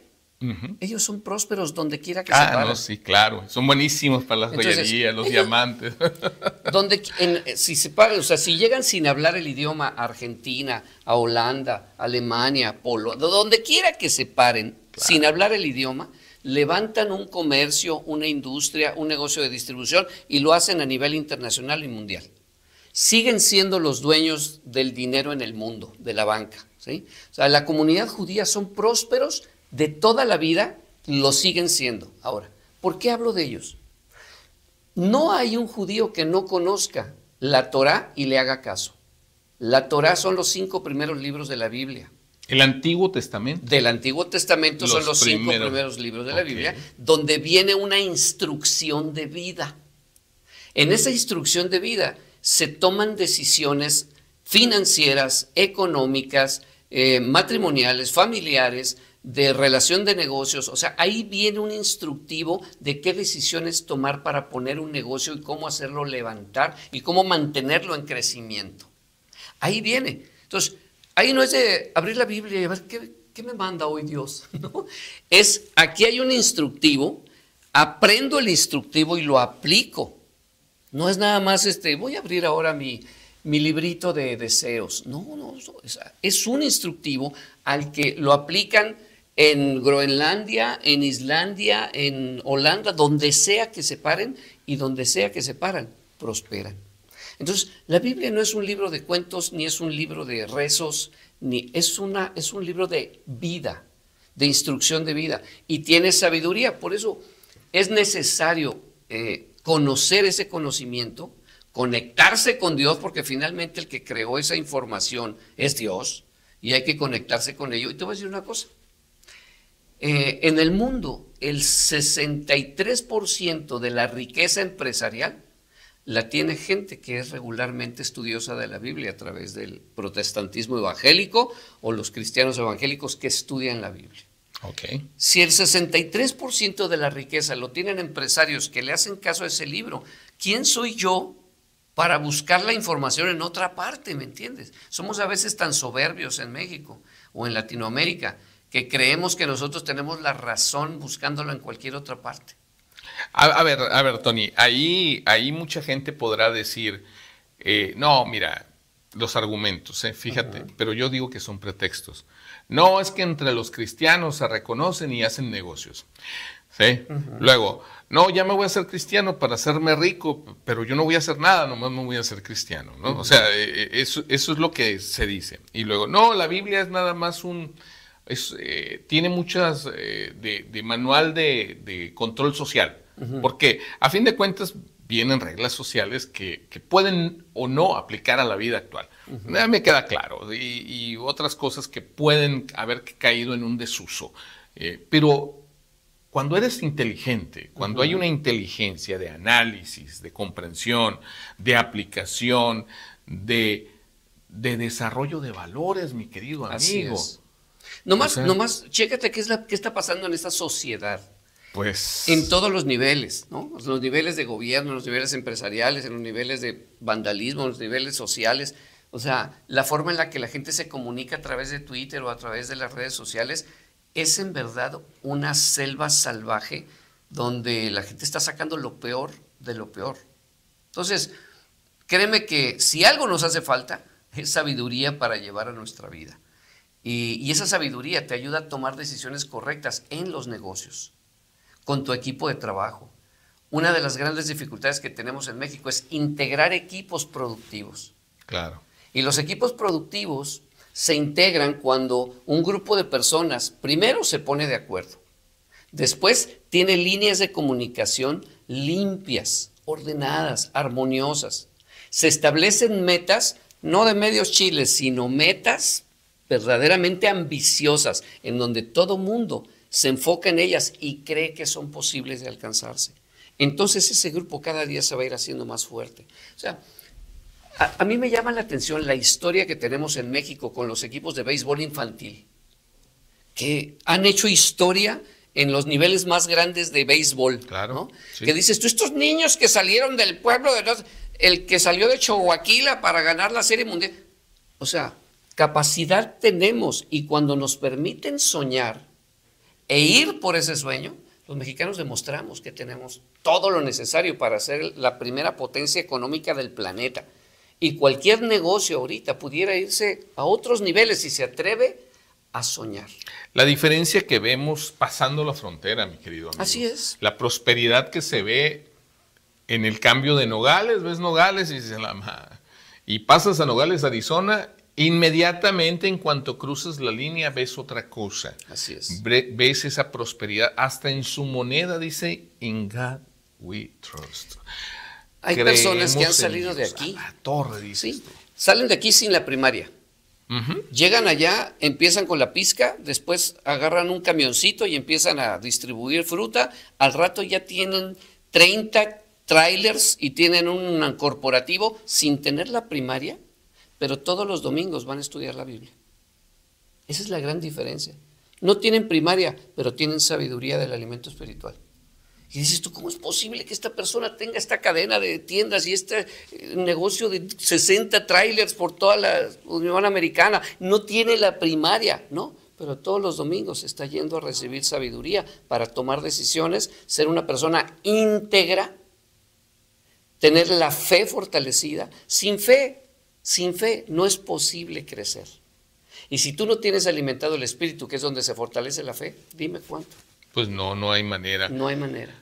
ellos son prósperos donde quiera que ah, se paren. No, sí, claro. Son buenísimos para las joyerías, los diamantes. donde, eh, si se si llegan sin hablar el idioma a Argentina, a Holanda, Alemania, Polo, donde quiera que se paren, sin hablar el idioma, levantan un comercio, una industria, un negocio de distribución y lo hacen a nivel internacional y mundial. Siguen siendo los dueños del dinero en el mundo, de la banca. ¿sí? O sea, la comunidad judía son prósperos de toda la vida lo siguen siendo. Ahora, ¿por qué hablo de ellos? No hay un judío que no conozca la Torá y le haga caso. La Torá son los cinco primeros libros de la Biblia. El Antiguo Testamento. Del Antiguo Testamento son los cinco primeros libros de la Biblia, donde viene una instrucción de vida. En esa instrucción de vida se toman decisiones financieras, económicas, eh, matrimoniales, familiares, de relación de negocios, o sea, ahí viene un instructivo de qué decisiones tomar para poner un negocio y cómo hacerlo levantar y cómo mantenerlo en crecimiento. Ahí viene. Entonces, ahí no es de abrir la Biblia y ver qué, me manda hoy Dios, ¿no? Es, aquí hay un instructivo, aprendo el instructivo y lo aplico. No es nada más este, voy a abrir ahora mi, mi librito de deseos. No, no, es un instructivo al que lo aplican en Groenlandia, en Islandia, en Holanda, donde sea que se paren y donde sea que se paran, prosperan. Entonces, la Biblia no es un libro de cuentos, ni es un libro de rezos, ni es, una, es un libro de vida, de instrucción de vida, y tiene sabiduría. Por eso es necesario eh, conocer ese conocimiento, conectarse con Dios, porque finalmente el que creó esa información es Dios, y hay que conectarse con ello. Y te voy a decir una cosa, eh, en el mundo, el 63% de la riqueza empresarial la tiene gente que es regularmente estudiosa de la Biblia a través del protestantismo evangélico o los cristianos evangélicos que estudian la Biblia. Okay. Si el 63% de la riqueza lo tienen empresarios que le hacen caso a ese libro, ¿quién soy yo para buscar la información en otra parte? ¿Me entiendes? Somos a veces tan soberbios en México o en Latinoamérica que creemos que nosotros tenemos la razón buscándolo en cualquier otra parte. A, ver, a ver, Tony, ahí, ahí mucha gente podrá decir, eh, no, mira, los argumentos, eh, fíjate, pero yo digo que son pretextos. No, es que entre los cristianos se reconocen y hacen negocios. ¿sí? Luego, no, ya me voy a ser cristiano para hacerme rico, pero yo no voy a hacer nada, nomás me voy a ser cristiano. ¿no? O sea, eh, eso es lo que se dice. Y luego, no, la Biblia es nada más un eh, tiene muchas eh, de, manual de, control social, porque a fin de cuentas vienen reglas sociales que, pueden o no aplicar a la vida actual. Nada Me queda claro, y, otras cosas que pueden haber caído en un desuso. Eh, pero cuando eres inteligente, cuando hay una inteligencia de análisis, de comprensión, de aplicación, de, desarrollo de valores, mi querido amigo. No más, nomás, chécate qué, es la, qué está pasando en esta sociedad. Pues. En todos los niveles, ¿no? Los niveles de gobierno, los niveles empresariales, en los niveles de vandalismo, los niveles sociales. O sea, la forma en la que la gente se comunica a través de Twitter o a través de las redes sociales es en verdad una selva salvaje donde la gente está sacando lo peor de lo peor. Entonces, créeme que si algo nos hace falta, es sabiduría para llevar a nuestra vida. Y, esa sabiduría te ayuda a tomar decisiones correctas en los negocios, con tu equipo de trabajo. Una de las grandes dificultades que tenemos en México es integrar equipos productivos. Claro. Y los equipos productivos se integran cuando un grupo de personas primero se pone de acuerdo, después tiene líneas de comunicación limpias, ordenadas, armoniosas. Se establecen metas, no de medios chiles, sino metas verdaderamente ambiciosas, en donde todo mundo se enfoca en ellas y cree que son posibles de alcanzarse. Entonces ese grupo cada día se va a ir haciendo más fuerte. O sea, a, mí me llama la atención la historia que tenemos en México con los equipos de béisbol infantil, que han hecho historia en los niveles más grandes de béisbol. Claro. Que dices, tú, estos niños que salieron del pueblo, de los, el que salió de Chihuahua para ganar la Serie Mundial. O sea, Capacidad tenemos y cuando nos permiten soñar e ir por ese sueño, los mexicanos demostramos que tenemos todo lo necesario para ser la primera potencia económica del planeta. Y cualquier negocio ahorita pudiera irse a otros niveles si se atreve a soñar. La diferencia que vemos pasando la frontera, mi querido amigo. Así es. La prosperidad que se ve en el cambio de Nogales, ves Nogales y se la y pasas a Nogales, Arizona, Inmediatamente en cuanto cruzas la línea ves otra cosa. Así es. Ves esa prosperidad. Hasta en su moneda dice, In God we trust. Hay personas que han salido de aquí. torre, dice. Sí, salen de aquí sin la primaria. Llegan allá, empiezan con la pizca, después agarran un camioncito y empiezan a distribuir fruta. Al rato ya tienen 30 trailers y tienen un corporativo sin tener la primaria pero todos los domingos van a estudiar la Biblia. Esa es la gran diferencia. No tienen primaria, pero tienen sabiduría del alimento espiritual. Y dices tú, ¿cómo es posible que esta persona tenga esta cadena de tiendas y este eh, negocio de 60 trailers por toda la Unión Americana? No tiene la primaria, ¿no? Pero todos los domingos está yendo a recibir sabiduría para tomar decisiones, ser una persona íntegra, tener la fe fortalecida. Sin fe sin fe no es posible crecer. Y si tú no tienes alimentado el espíritu, que es donde se fortalece la fe, dime cuánto. Pues no, no hay manera. No hay manera.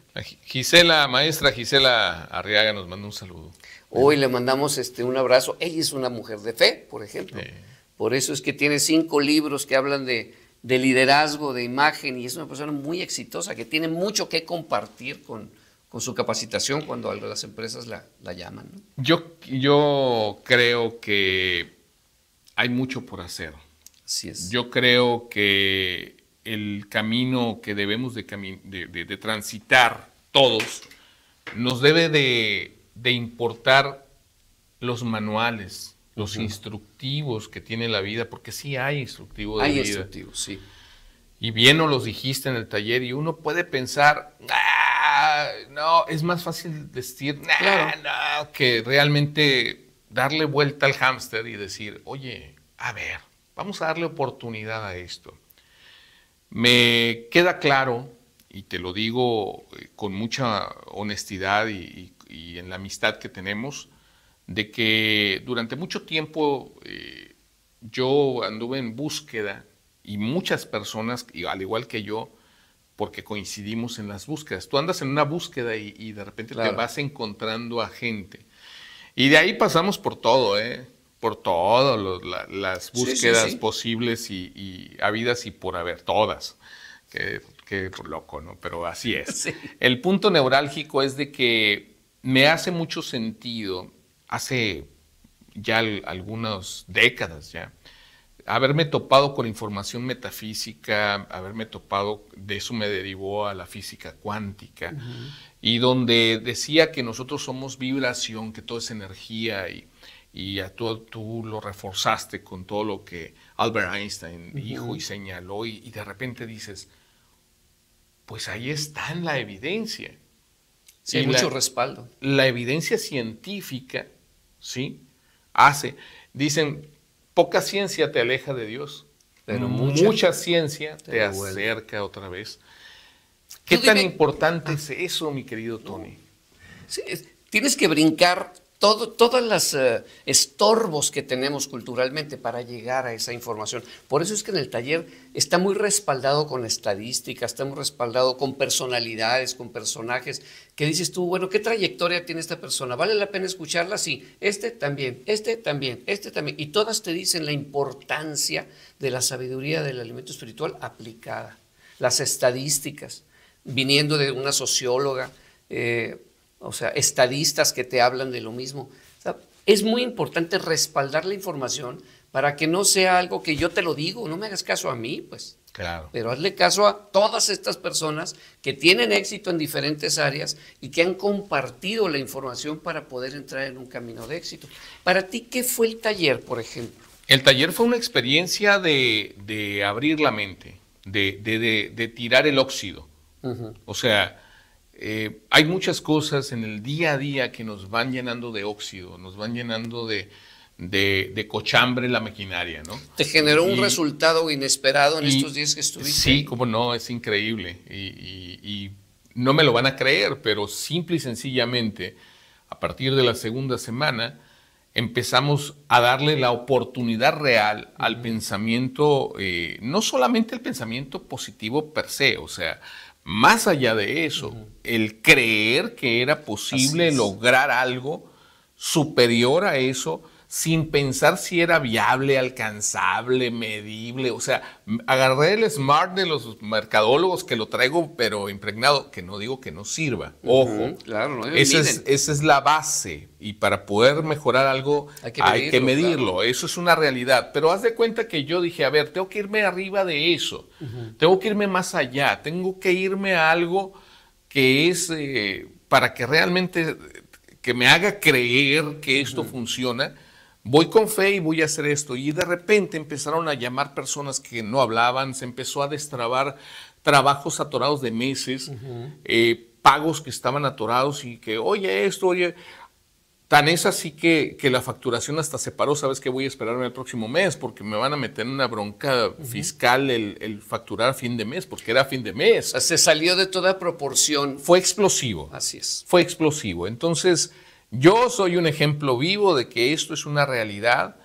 Gisela, maestra Gisela Arriaga nos manda un saludo. Hoy le mandamos este, un abrazo. Ella es una mujer de fe, por ejemplo. Por eso es que tiene cinco libros que hablan de, de liderazgo, de imagen, y es una persona muy exitosa que tiene mucho que compartir con, con su capacitación cuando algo las empresas la, llaman. ¿no? Yo, yo creo que hay mucho por hacer. es. Yo creo que el camino que debemos de, de, transitar todos nos debe de, importar los manuales, los instructivos que tiene la vida, porque sí hay instructivos de vida. Hay instructivos, sí y bien o los dijiste en el taller, y uno puede pensar, ah, no, es más fácil decir, no, que realmente darle vuelta al hámster y decir, oye, a ver, vamos a darle oportunidad a esto. Me queda claro, y te lo digo eh, con mucha honestidad y, en la amistad que tenemos, de que durante mucho tiempo eh, yo anduve en búsqueda y muchas personas, al igual que yo, porque coincidimos en las búsquedas. Tú andas en una búsqueda y, de repente te vas encontrando a gente. Y de ahí pasamos por todo, ¿eh? Por todas las búsquedas posibles y, y, habidas y por haber, todas. qué loco, ¿no? Pero así es. El punto neurálgico es de que me hace mucho sentido, hace ya algunas décadas ya, haberme topado con información metafísica, haberme topado, de eso me derivó a la física cuántica, y donde decía que nosotros somos vibración, que todo es energía, y, y tú, tú, lo reforzaste con todo lo que Albert Einstein dijo y señaló, y, de repente dices, pues ahí está en la evidencia. Sí, hay mucho respaldo. La evidencia científica, ¿sí? Hace, dicen, Poca ciencia te aleja de Dios, pero mm, mucha, ciencia te, acerca otra vez. ¿Qué tan importante ah. es eso, mi querido Tony? tienes que brincar todos todas las eh, estorbos que tenemos culturalmente para llegar a esa información. Por eso es que en el taller está muy respaldado con estadísticas, está muy respaldado con personalidades, con personajes, que dices tú, bueno, ¿qué trayectoria tiene esta persona? ¿Vale la pena escucharla? Sí, este también, este también, este también. Y todas te dicen la importancia de la sabiduría del alimento espiritual aplicada, las estadísticas, viniendo de una socióloga. Eh, o sea, estadistas que te hablan de lo mismo. es muy importante respaldar la información para que no sea algo que yo te lo digo, no me hagas caso a mí, pues. Claro. Pero hazle caso a todas estas personas que tienen éxito en diferentes áreas y que han compartido la información para poder entrar en un camino de éxito. Para ti, ¿qué fue el taller, por ejemplo? El taller fue una experiencia de, abrir la mente, de, tirar el óxido. O sea, eh, hay muchas cosas en el día a día que nos van llenando de óxido, nos van llenando de, cochambre la maquinaria, ¿no? Te generó un resultado inesperado en estos días que estuviste. Sí, como no, es increíble. Y, no me lo van a creer, pero simple y sencillamente, a partir de la segunda semana, empezamos a darle la oportunidad real al pensamiento, eh, no solamente el pensamiento positivo per se, o sea, más allá de eso, el creer que era posible lograr algo superior a eso sin pensar si era viable, alcanzable, medible. O sea, agarré el smart de los mercadólogos que lo traigo, pero impregnado, que no digo que no sirva. Ojo, esa, es, la base. Y para poder mejorar algo hay que medirlo. Eso es una realidad. Pero haz de cuenta que yo dije, a ver, tengo que irme arriba de eso. Tengo que irme más allá. Tengo que irme a algo que es eh, para que realmente eh, que me haga creer que esto funciona voy con fe y voy a hacer esto. Y de repente empezaron a llamar personas que no hablaban, se empezó a destrabar trabajos atorados de meses, eh, pagos que estaban atorados y que, oye, esto, oye, Tan es así que, la facturación hasta se paró, sabes que voy a esperarme el próximo mes porque me van a meter en una bronca fiscal el, facturar fin de mes, porque era fin de mes. Se salió de toda proporción. Fue explosivo. Así es. Fue explosivo. Entonces, yo soy un ejemplo vivo de que esto es una realidad.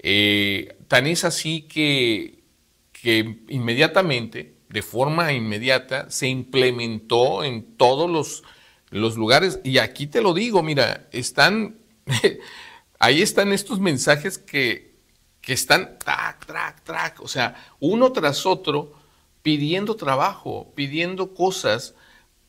Eh, tan es así que, que inmediatamente, de forma inmediata, se implementó en todos los, lugares. Y aquí te lo digo, mira, están, ahí están estos mensajes que, están, track, trac. o sea, uno tras otro, pidiendo trabajo, pidiendo cosas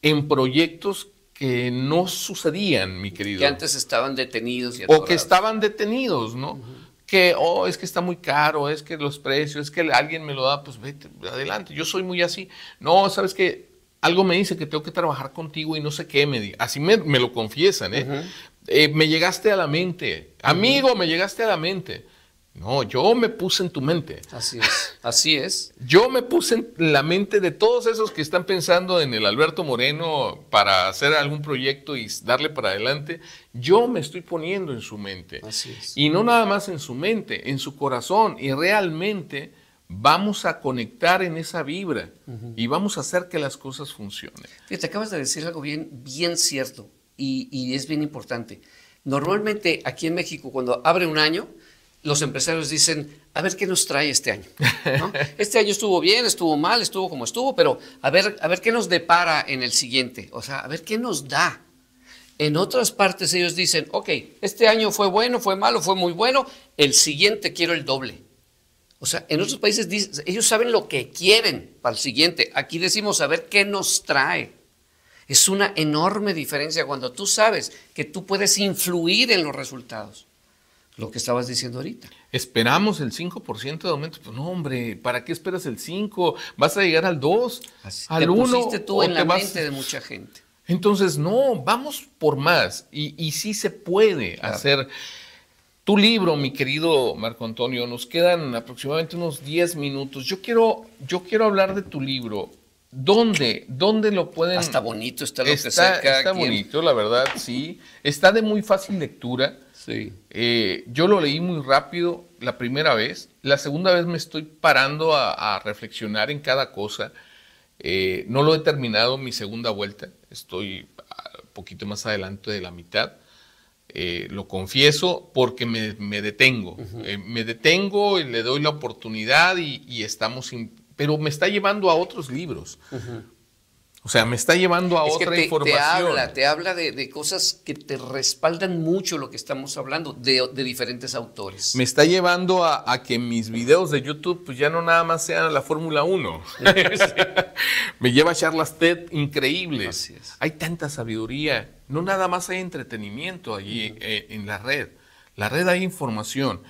en proyectos que no sucedían, mi querido. Que antes estaban detenidos. Y o que estaban detenidos, ¿no? Que, oh, es que está muy caro, es que los precios, es que alguien me lo da, pues vete, adelante. Yo soy muy así. No, sabes que algo me dice que tengo que trabajar contigo y no sé qué, me así me, lo confiesan, ¿eh? ¿eh? Me llegaste a la mente, amigo, me llegaste a la mente. No, yo me puse en tu mente. Así es, así es. yo me puse en la mente de todos esos que están pensando en el Alberto Moreno para hacer algún proyecto y darle para adelante. Yo me estoy poniendo en su mente. Así es. Y no nada más en su mente, en su corazón. Y realmente vamos a conectar en esa vibra y vamos a hacer que las cosas funcionen. Te acabas de decir algo bien, bien cierto y es bien importante. Normalmente aquí en México, cuando abre un año, los empresarios dicen, a ver qué nos trae este año. Este año estuvo bien, estuvo mal, estuvo como estuvo, pero a ver, a ver qué nos depara en el siguiente, o sea, a ver qué nos da. En otras partes ellos dicen, ok, este año fue bueno, fue malo, fue muy bueno, el siguiente quiero el doble. O sea, en otros países ellos saben lo que quieren para el siguiente. Aquí decimos, a ver qué nos trae. Es una enorme diferencia cuando tú sabes que tú puedes influir en los resultados lo que estabas diciendo ahorita. Esperamos el 5% de aumento. Pues no, hombre, ¿para qué esperas el 5? Vas a llegar al 2, al 1. Pusiste tú en la mente de mucha gente. Entonces, no, vamos por más. Y, y sí se puede hacer. Tu libro, mi querido Marco Antonio, nos quedan aproximadamente unos 10 minutos. Yo quiero, yo quiero hablar de tu libro. ¿Dónde? ¿Dónde lo pueden...? Está bonito está lo está, que Está bonito, la verdad, sí. Está de muy fácil lectura. Sí. Eh, yo lo leí muy rápido la primera vez. La segunda vez me estoy parando a, reflexionar en cada cosa. Eh, no lo he terminado mi segunda vuelta. Estoy un poquito más adelante de la mitad. Eh, lo confieso porque me, detengo. me detengo y le doy la oportunidad y, estamos... Pero me está llevando a otros libros. O sea, me está llevando a otra información. Te habla, te habla de, de, cosas que te respaldan mucho lo que estamos hablando, de, de diferentes autores. Me está llevando a, a, que mis videos de YouTube pues ya no nada más sean la Fórmula 1. me lleva a charlas TED increíbles. Hay tanta sabiduría. No nada más hay entretenimiento allí eh, en la red. La red hay información.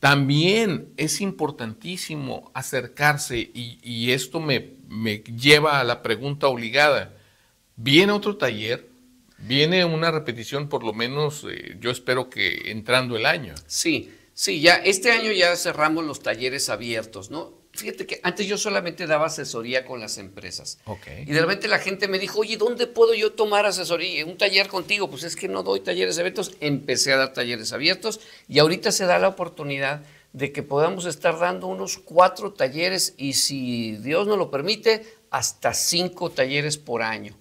También es importantísimo acercarse y, esto me, lleva a la pregunta obligada. Viene otro taller, viene una repetición, por lo menos eh, yo espero que entrando el año. Sí, sí, ya este año ya cerramos los talleres abiertos, ¿no? fíjate que antes yo solamente daba asesoría con las empresas. Y de repente la gente me dijo, oye, ¿dónde puedo yo tomar asesoría? ¿Un taller contigo? Pues es que no doy talleres eventos. Empecé a dar talleres abiertos y ahorita se da la oportunidad de que podamos estar dando unos cuatro talleres y si Dios nos lo permite, hasta cinco talleres por año.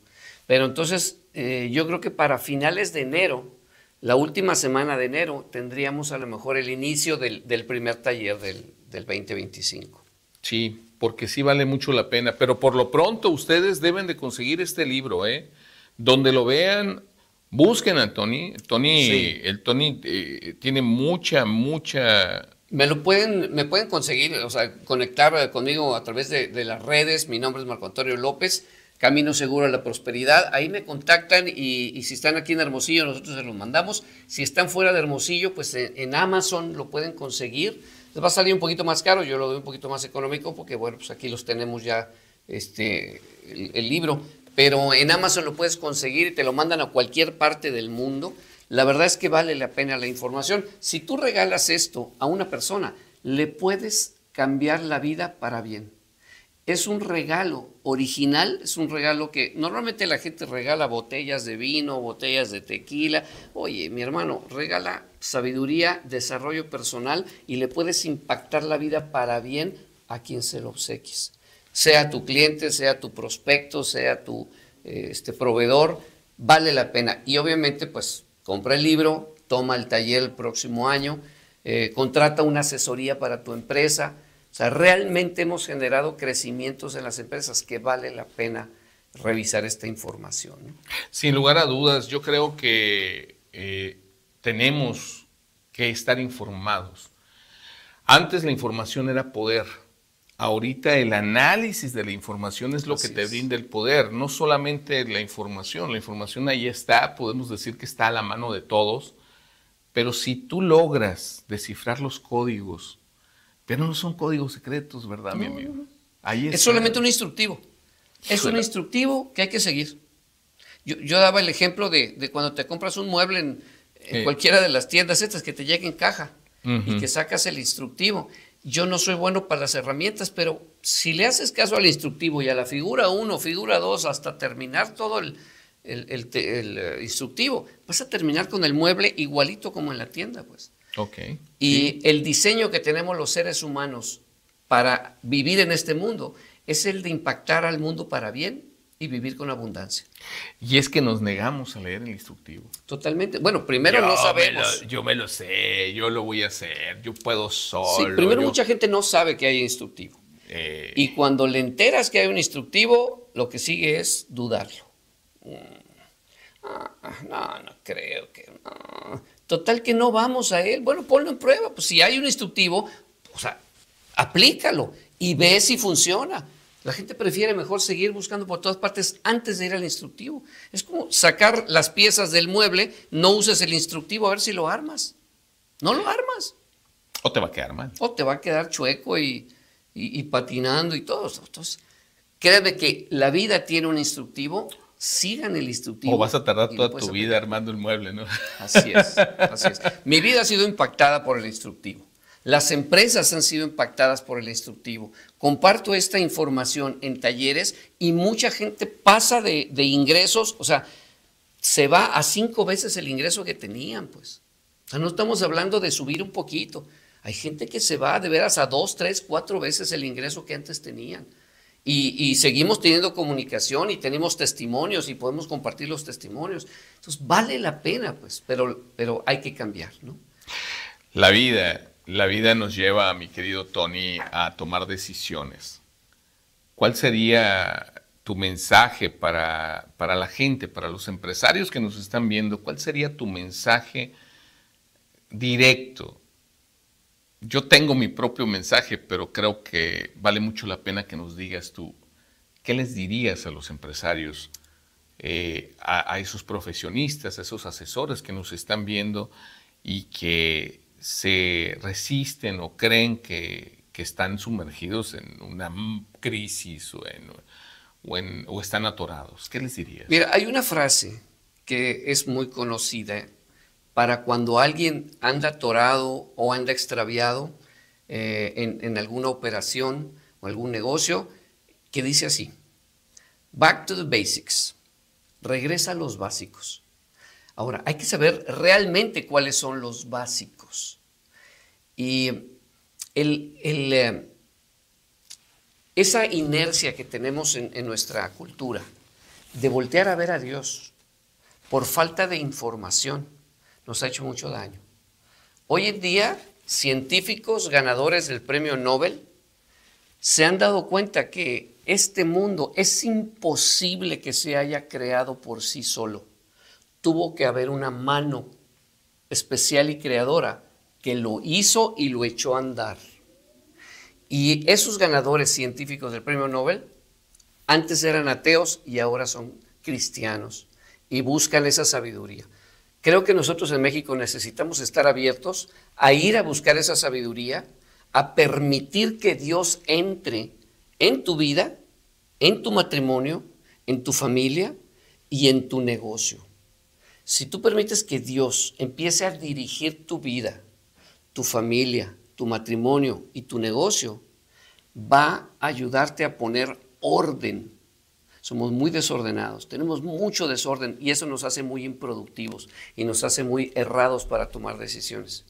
Pero entonces eh, yo creo que para finales de enero, la última semana de enero, tendríamos a lo mejor el inicio del, primer taller del 2025. Sí, porque sí vale mucho la pena. Pero por lo pronto ustedes deben de conseguir este libro, ¿eh? Donde lo vean, busquen a Tony. Tony, el Tony eh, tiene mucha, mucha me lo pueden, me pueden conseguir, o sea, conectar eh, conmigo a través de, las redes. Mi nombre es Marco Antonio López, Camino Seguro a la Prosperidad. Ahí me contactan y, si están aquí en Hermosillo, nosotros se los mandamos. Si están fuera de Hermosillo, pues eh, en Amazon lo pueden conseguir. Les va a salir un poquito más caro, yo lo doy un poquito más económico porque, bueno, pues aquí los tenemos ya, este, el, libro. Pero en Amazon lo puedes conseguir y te lo mandan a cualquier parte del mundo. La verdad es que vale la pena la información. Si tú regalas esto a una persona, le puedes cambiar la vida para bien. Es un regalo original, es un regalo que normalmente la gente regala botellas de vino, botellas de tequila. Oye, mi hermano, regala sabiduría, desarrollo personal y le puedes impactar la vida para bien a quien se lo obsequies. Sea tu cliente, sea tu prospecto, sea tu eh, este, proveedor, vale la pena. Y obviamente, pues compra el libro, toma el taller el próximo año, eh, contrata una asesoría para tu empresa. O sea, realmente hemos generado crecimientos en las empresas que vale la pena revisar esta información. Sin lugar a dudas, yo creo que eh, tenemos que estar informados. Antes la información era poder. Ahorita el análisis de la información es lo que te brinda el poder, no solamente la información, la información ahí está, podemos decir que está a la mano de todos, pero si tú logras descifrar los códigos, pero no son códigos secretos, ¿verdad, mi amigo? es solamente un instructivo, es un instructivo que hay que seguir. Yo, yo daba el ejemplo de, de cuando te compras un mueble en en eh, cualquiera de las tiendas estas que te lleguen en caja y que sacas el instructivo. Yo no soy bueno para las herramientas, pero si le haces caso al instructivo y a la figura 1, figura 2, hasta terminar todo el, eh, instructivo, vas a terminar con el mueble igualito como en la tienda, pues. okay Y el diseño que tenemos los seres humanos para vivir en este mundo es el de impactar al mundo para bien y vivir con abundancia. Y es que nos negamos a leer el instructivo. Totalmente. Bueno, primero no sabemos. yo me lo sé, yo lo voy a hacer, yo puedo solo. Sí, primero mucha gente no sabe que hay instructivo. Eh. Y cuando le enteras que hay un instructivo, lo que sigue es dudarlo. Mm. Ah, no, no creo que no. Total que no vamos a él. Bueno, ponlo en prueba. Pues si hay un instructivo, o sea, aplícalo y ve si funciona. La gente prefiere mejor seguir buscando por todas partes antes de ir al instructivo. Es como sacar las piezas del mueble, no uses el instructivo a ver si lo armas. No lo armas. O te va a quedar mal. O te va a quedar chueco y, y patinando y todo. Entonces, créeme que la vida tiene un instructivo, sigan el instructivo. O vas a tardar toda tu vida armando el mueble, ¿no? Así es, así es. Mi vida ha sido impactada por el instructivo. Las empresas han sido impactadas por el instructivo. Comparto esta información en talleres y mucha gente pasa de, ingresos, o sea, se va a cinco veces el ingreso que tenían, pues. no estamos hablando de subir un poquito. Hay gente que se va de veras a dos, tres, cuatro veces el ingreso que antes tenían. Y, seguimos teniendo comunicación y tenemos testimonios y podemos compartir los testimonios. Entonces vale la pena, pues, pero, pero hay que cambiar, ¿no? La vida la vida nos lleva, mi querido Tony, a tomar decisiones. ¿Cuál sería tu mensaje para, la gente, para los empresarios que nos están viendo? ¿Cuál sería tu mensaje directo? Yo tengo mi propio mensaje, pero creo que vale mucho la pena que nos digas tú, ¿qué les dirías a los empresarios, eh, a, esos profesionistas, a esos asesores que nos están viendo y que se resisten o creen que, están sumergidos en una crisis o, o, están atorados? ¿Qué les dirías? Mira, hay una frase que es muy conocida para cuando alguien anda atorado o anda extraviado eh, en alguna operación o algún negocio, que dice así, back to the basics, regresa a los básicos. Ahora, hay que saber realmente cuáles son los básicos. Y eh, esa inercia que tenemos en, en nuestra cultura de voltear a ver a Dios por falta de información nos ha hecho mucho daño. Hoy en día, científicos ganadores del premio Nobel se han dado cuenta que este mundo es imposible que se haya creado por sí solo. Tuvo que haber una mano especial y creadora que lo hizo y lo echó a andar. Y esos ganadores científicos del premio Nobel antes eran ateos y ahora son cristianos y buscan esa sabiduría. Creo que nosotros en México necesitamos estar abiertos a ir a buscar esa sabiduría, a permitir que Dios entre en tu vida, en tu matrimonio, en tu familia y en tu negocio. Si tú permites que Dios empiece a dirigir tu vida, tu familia, tu matrimonio y tu negocio, va a ayudarte a poner orden. Somos muy desordenados, tenemos mucho desorden y eso nos hace muy improductivos y nos hace muy errados para tomar decisiones.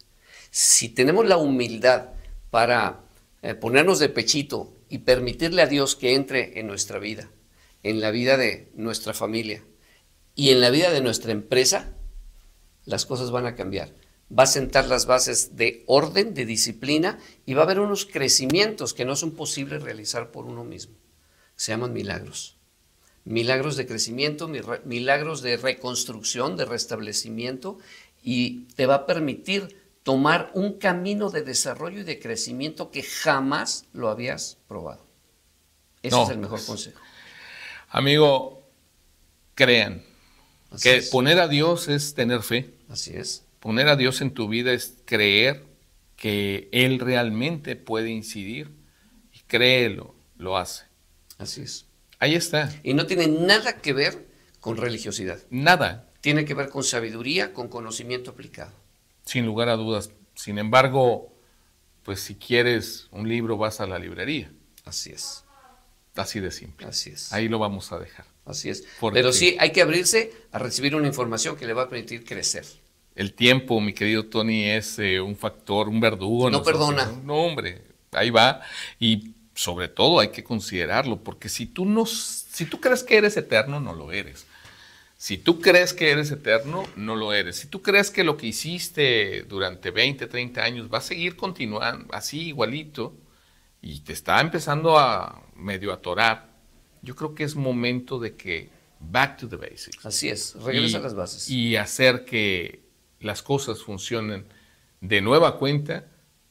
Si tenemos la humildad para eh, ponernos de pechito y permitirle a Dios que entre en nuestra vida, en la vida de nuestra familia y en la vida de nuestra empresa, las cosas van a cambiar va a sentar las bases de orden, de disciplina, y va a haber unos crecimientos que no son posibles realizar por uno mismo. Se llaman milagros. Milagros de crecimiento, milagros de reconstrucción, de restablecimiento, y te va a permitir tomar un camino de desarrollo y de crecimiento que jamás lo habías probado. Ese es el mejor consejo. Amigo, crean que poner a Dios es tener fe. Así es. Poner a Dios en tu vida es creer que Él realmente puede incidir y créelo, lo hace. Así es. Ahí está. Y no tiene nada que ver con religiosidad. Nada. Tiene que ver con sabiduría, con conocimiento aplicado. Sin lugar a dudas. Sin embargo, pues si quieres un libro vas a la librería. Así es. Así de simple. Así es. Ahí lo vamos a dejar. Así es. Pero sí, hay que abrirse a recibir una información que le va a permitir crecer el tiempo, mi querido Tony, es eh, un factor, un verdugo. No perdona. No, hombre, ahí va. Y sobre todo hay que considerarlo, porque si tú, no, si tú crees que eres eterno, no lo eres. Si tú crees que eres eterno, no lo eres. Si tú crees que lo que hiciste durante 20, 30 años va a seguir continuando así igualito y te está empezando a medio atorar, yo creo que es momento de que back to the basics. Así es, regresa a las bases. Y hacer que las cosas funcionen de nueva cuenta,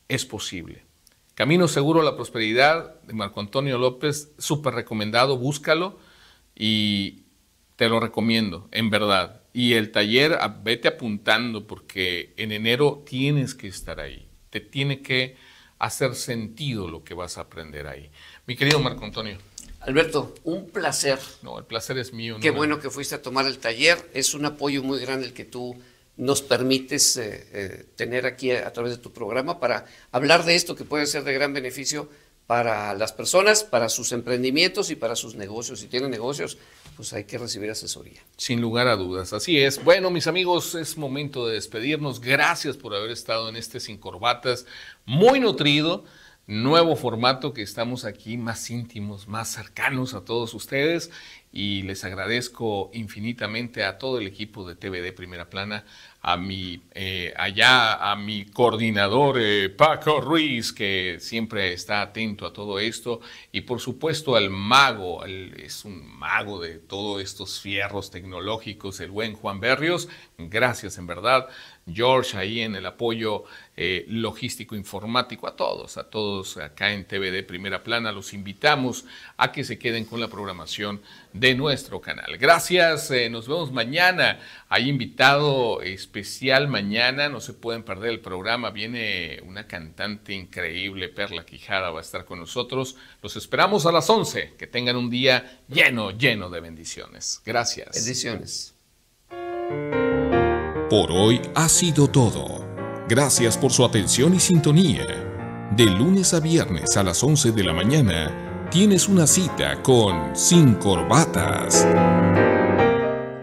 es posible. Camino Seguro a la Prosperidad de Marco Antonio López, súper recomendado, búscalo y te lo recomiendo, en verdad. Y el taller, vete apuntando porque en enero tienes que estar ahí, te tiene que hacer sentido lo que vas a aprender ahí. Mi querido Marco Antonio. Alberto, un placer. No, el placer es mío. Qué bueno que fuiste a tomar el taller. Es un apoyo muy grande el que tú nos permites eh, eh, tener aquí a, través de tu programa para hablar de esto que puede ser de gran beneficio para las personas, para sus emprendimientos y para sus negocios. Si tienen negocios, pues hay que recibir asesoría. Sin lugar a dudas, así es. Bueno, mis amigos, es momento de despedirnos. Gracias por haber estado en este Sin Corbatas, muy nutrido, nuevo formato que estamos aquí más íntimos, más cercanos a todos ustedes. Y les agradezco infinitamente a todo el equipo de TVD Primera Plana a mi, eh, allá a mi coordinador eh, Paco Ruiz, que siempre está atento a todo esto, y por supuesto al mago, es un mago de todos estos fierros tecnológicos, el buen Juan Berrios. Gracias en verdad George ahí en el apoyo eh, logístico informático a todos, a todos acá en TV de Primera Plana. Los invitamos a que se queden con la programación de nuestro canal. Gracias, eh, nos vemos mañana. Hay invitado especial mañana, no se pueden perder el programa. Viene una cantante increíble, Perla Quijada, va a estar con nosotros. Los esperamos a las 11. Que tengan un día lleno, lleno de bendiciones. Gracias. Bendiciones. Por hoy ha sido todo. Gracias por su atención y sintonía. De lunes a viernes a las 11 de la mañana tienes una cita con Sin Corbatas.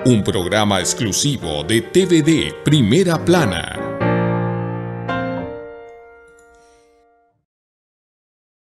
Un programa exclusivo de TVD Primera Plana